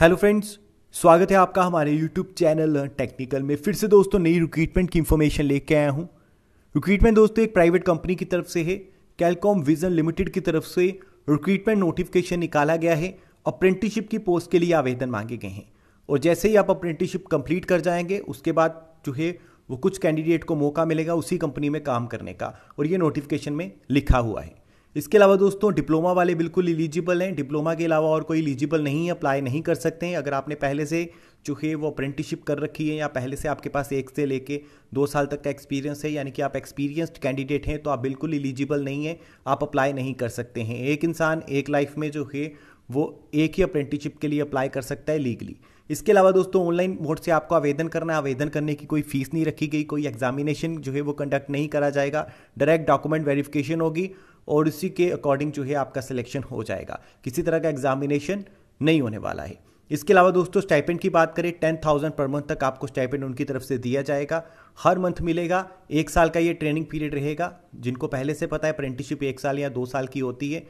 hello friends स्वागत है आपका हमारे यूट्यूब चैनल टेक्निकल में फिर से दोस्तों नई रिक्रूटमेंट की इन्फॉर्मेशन लेके आया हूँ रिक्रूटमेंट दोस्तों एक प्राइवेट कंपनी की तरफ से है कैलकॉम विजन लिमिटेड की तरफ से रिक्रूटमेंट नोटिफिकेशन निकाला गया है अप्रेंटिसशिप की पोस्ट के लिए आवेदन मांगे गए हैं और जैसे ही आप अप्रेंटिसशिप कंप्लीट कर जाएंगे उसके बाद जो है वो कुछ कैंडिडेट को मौका मिलेगा उसी कंपनी में काम करने का और ये नोटिफिकेशन में लिखा हुआ है इसके अलावा दोस्तों डिप्लोमा वाले बिल्कुल इलिजिबल हैं डिप्लोमा के अलावा और कोई इलिजिबल नहीं है अप्लाई नहीं कर सकते हैं अगर आपने पहले से चूँकि वो अप्रेंटिसशिप कर रखी है या पहले से आपके पास एक से लेके दो साल तक का एक्सपीरियंस है यानी कि आप एक्सपीरियंस्ड कैंडिडेट हैं तो आप बिल्कुल इलिजिबल नहीं है आप अप्लाई नहीं कर सकते हैं एक इंसान एक लाइफ में जो है वो एक ही अप्रेंटिसशिप के लिए अप्लाई कर सकता है लीगली इसके अलावा दोस्तों ऑनलाइन मोड से आपको आवेदन करना है आवेदन करने की कोई फीस नहीं रखी गई कोई एग्जामिनेशन जो है वो कंडक्ट नहीं करा जाएगा डायरेक्ट डॉक्यूमेंट वेरिफिकेशन होगी और उसी के अकॉर्डिंग जो है आपका सिलेक्शन हो जाएगा किसी तरह का एग्जामिनेशन नहीं होने वाला है इसके अलावा दोस्तों स्टाइपेंड की बात करें टेन थाउजेंड पर मंथ तक आपको स्टाइपेंड उनकी तरफ से दिया जाएगा हर मंथ मिलेगा एक साल का ये ट्रेनिंग पीरियड रहेगा जिनको पहले से पता है अप्रेंटिसशिप एक साल या दो साल की होती है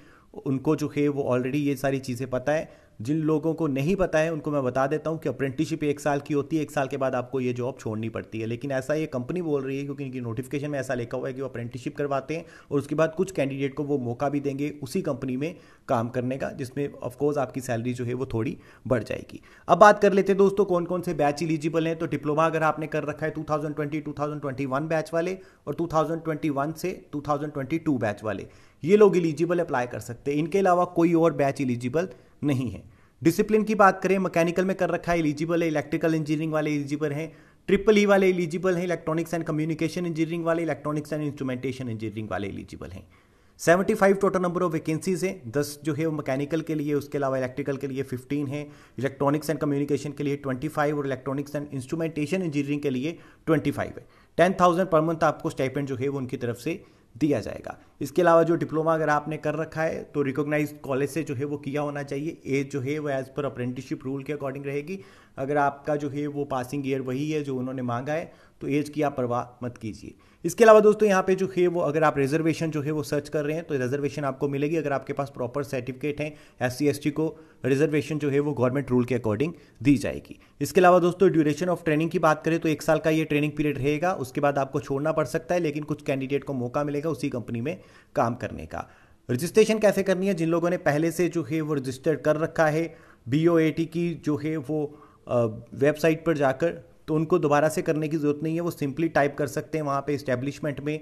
उनको जो है वो ऑलरेडी ये सारी चीज़ें पता है जिन लोगों को नहीं पता है उनको मैं बता देता हूँ कि अप्रेंटिसशिप एक साल की होती है एक साल के बाद आपको ये जॉब छोड़नी पड़ती है लेकिन ऐसा ये कंपनी बोल रही है क्योंकि इनकी नोटिफिकेशन में ऐसा लिखा हुआ है कि वो अप्रेंटिसशिप करवाते हैं और उसके बाद कुछ कैंडिडेट को वो मौका भी देंगे उसी कंपनी में काम करने का जिसमें ऑफकोर्स आपकी सैलरी जो है वो थोड़ी बढ़ जाएगी अब बात कर लेते हैं दोस्तों कौन कौन से बैच इलिजिबल हैं तो डिप्लोमा अगर आपने कर रखा है टू थाउजेंड बैच वाले और टू से टू बैच वाले ये लोग इलिजिबल अप्लाई कर सकते हैं इनके अलावा कोई और बैच इलिजिबल नहीं है डिसिप्लिन की बात करें मैकेनिकल में कर रखा है इलीजिबल है इलेक्ट्रिकल इंजीनियरिंग वाले इलिजिबल हैं ट्रिपल ई e वाले एलिजिबल हैं इलेक्ट्रॉनिक्स एंड कम्युनिकेशन इंजीनियरिंग वाले इलेक्ट्रॉनिक्स एंड इंस्ट्रूमेंटेशन इंजीनियरिंग वाले इलिजिबल हैं 75 टोटल नंबर ऑफ वैकेंसीज हैं 10 जो है वो मैकेनिकल के लिए उसके अलावा इलेक्ट्रिकल के लिए 15 है इलेक्ट्रॉनिक्स एंड कम्युनिकेशन के लिए 25 और इलेक्ट्रॉनिक्स एंड इंस्ट्रूमेंटेशन इंजीनियरिंग के लिए 25 है 10,000 पर मंथ आपको स्टाइपेंड जो है वो उनकी तरफ से दिया जाएगा इसके अलावा जो डिप्लोमा अगर आपने कर रखा है तो रिकॉग्नाइज कॉलेज से जो है वो किया होना चाहिए एज जो है वो एज़ पर अप्रेंटिसशिप रूल के अकॉर्डिंग रहेगी अगर आपका जो है वो पासिंग ईयर वही है जो उन्होंने मांगा है तो एज की आप परवाह मत कीजिए इसके अलावा दोस्तों यहाँ पे जो है वो अगर आप रिजर्वेशन जो है वो सर्च कर रहे हैं तो रिजर्वेशन आपको मिलेगी अगर आपके पास प्रॉपर सर्टिफिकेट है एस सी को रिजर्वेशन जो है वो गवर्नमेंट रूल के अकॉर्डिंग दी जाएगी इसके अलावा दोस्तों ड्यूरेशन ऑफ ट्रेनिंग की बात करें तो एक साल का ये ट्रेनिंग पीरियड रहेगा उसके बाद आपको छोड़ना पड़ सकता है लेकिन कुछ कैंडिडेट को मौका मिलेगा का उसी कंपनी में काम करने का रजिस्ट्रेशन कैसे करनी है जिन लोगों ने पहले से जो है वो रजिस्टर कर रखा है बी की जो है वो वेबसाइट पर जाकर तो उनको दोबारा से करने की ज़रूरत नहीं है वो सिंपली टाइप कर सकते हैं वहाँ पे इस्टेब्लिशमेंट में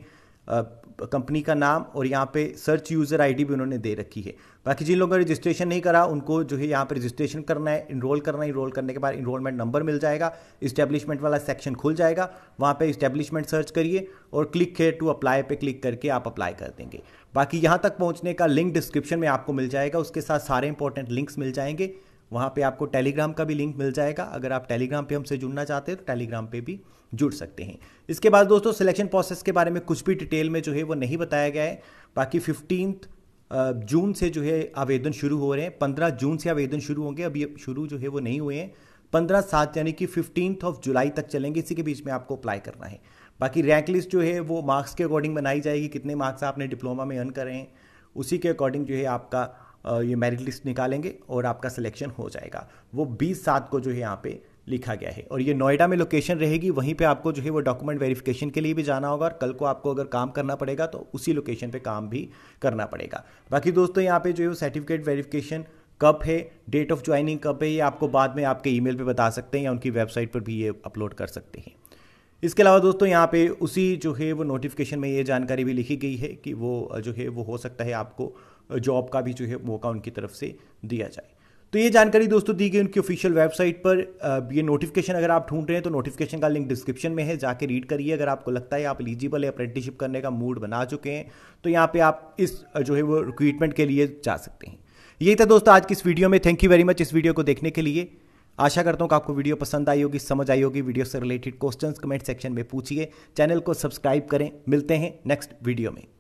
कंपनी का नाम और यहाँ पे सर्च यूज़र आईडी भी उन्होंने दे रखी है बाकी जिन लोगों ने रजिस्ट्रेशन नहीं करा उनको जो है यहाँ पे रजिस्ट्रेशन करना है इनरोल करना है इनरोल करने के बाद इनरोलमेंट नंबर मिल जाएगा इस्टेब्लिशमेंट वाला सेक्शन खुल जाएगा वहाँ पे इस्टेब्लिशमेंट सर्च करिए और क्लिक है टू अप्लाई पे क्लिक करके आप अप्लाई कर देंगे बाकी यहाँ तक पहुँचने का लिंक डिस्क्रिप्शन में आपको मिल जाएगा उसके साथ सारे इंपॉर्टेंट लिंक्स मिल जाएंगे वहाँ पे आपको टेलीग्राम का भी लिंक मिल जाएगा अगर आप टेलीग्राम पे हमसे जुड़ना चाहते हैं तो टेलीग्राम पे भी जुड़ सकते हैं इसके बाद दोस्तों सिलेक्शन प्रोसेस के बारे में कुछ भी डिटेल में जो है वो नहीं बताया गया है बाकी फिफ्टींथ जून से जो है आवेदन शुरू हो रहे हैं पंद्रह जून से आवेदन शुरू होंगे अभी शुरू जो है वो नहीं हुए हैं पंद्रह सात यानी कि फिफ्टींथ ऑफ जुलाई तक चलेंगे इसी के बीच में आपको अप्लाई करना है बाकी रैंक लिस्ट जो है वो मार्क्स के अकॉर्डिंग बनाई जाएगी कितने मार्क्स आपने डिप्लोमा में अर्न करें हैं उसी के अकॉर्डिंग जो है आपका ये मेरिट लिस्ट निकालेंगे और आपका सिलेक्शन हो जाएगा वो बीस सात को जो है यहाँ पे लिखा गया है और ये नोएडा में लोकेशन रहेगी वहीं पे आपको जो है वो डॉक्यूमेंट वेरिफिकेशन के लिए भी जाना होगा और कल को आपको अगर काम करना पड़ेगा तो उसी लोकेशन पे काम भी करना पड़ेगा बाकी दोस्तों यहाँ पे जो है वो सर्टिफिकेट वेरिफिकेशन कब है डेट ऑफ ज्वाइनिंग कब है ये आपको बाद में आपके ई मेल बता सकते हैं या उनकी वेबसाइट पर भी ये अपलोड कर सकते हैं इसके अलावा दोस्तों यहाँ पे उसी जो है वो नोटिफिकेशन में ये जानकारी भी लिखी गई है कि वो जो है वो हो सकता है आपको जॉब का भी जो है मौका उनकी तरफ से दिया जाए तो ये जानकारी दोस्तों दी गई उनकी ऑफिशियल वेबसाइट पर ये नोटिफिकेशन अगर आप ढूंढ रहे हैं तो नोटिफिकेशन का लिंक डिस्क्रिप्शन में है जाके रीड करिए अगर आपको लगता है आप एलिजिबल है अप्रेंटिसशिप करने का मूड बना चुके हैं तो यहाँ पे आप इस जो है वो रिक्रूटमेंट के लिए जा सकते हैं यही था दोस्तों आज की इस वीडियो में थैंक यू वेरी मच इस वीडियो को देखने के लिए आशा करता हूँ कि आपको वीडियो पसंद आई होगी समझ आई होगी वीडियो से रिलेटेड क्वेश्चंस कमेंट सेक्शन में पूछिए चैनल को सब्सक्राइब करें मिलते हैं नेक्स्ट वीडियो में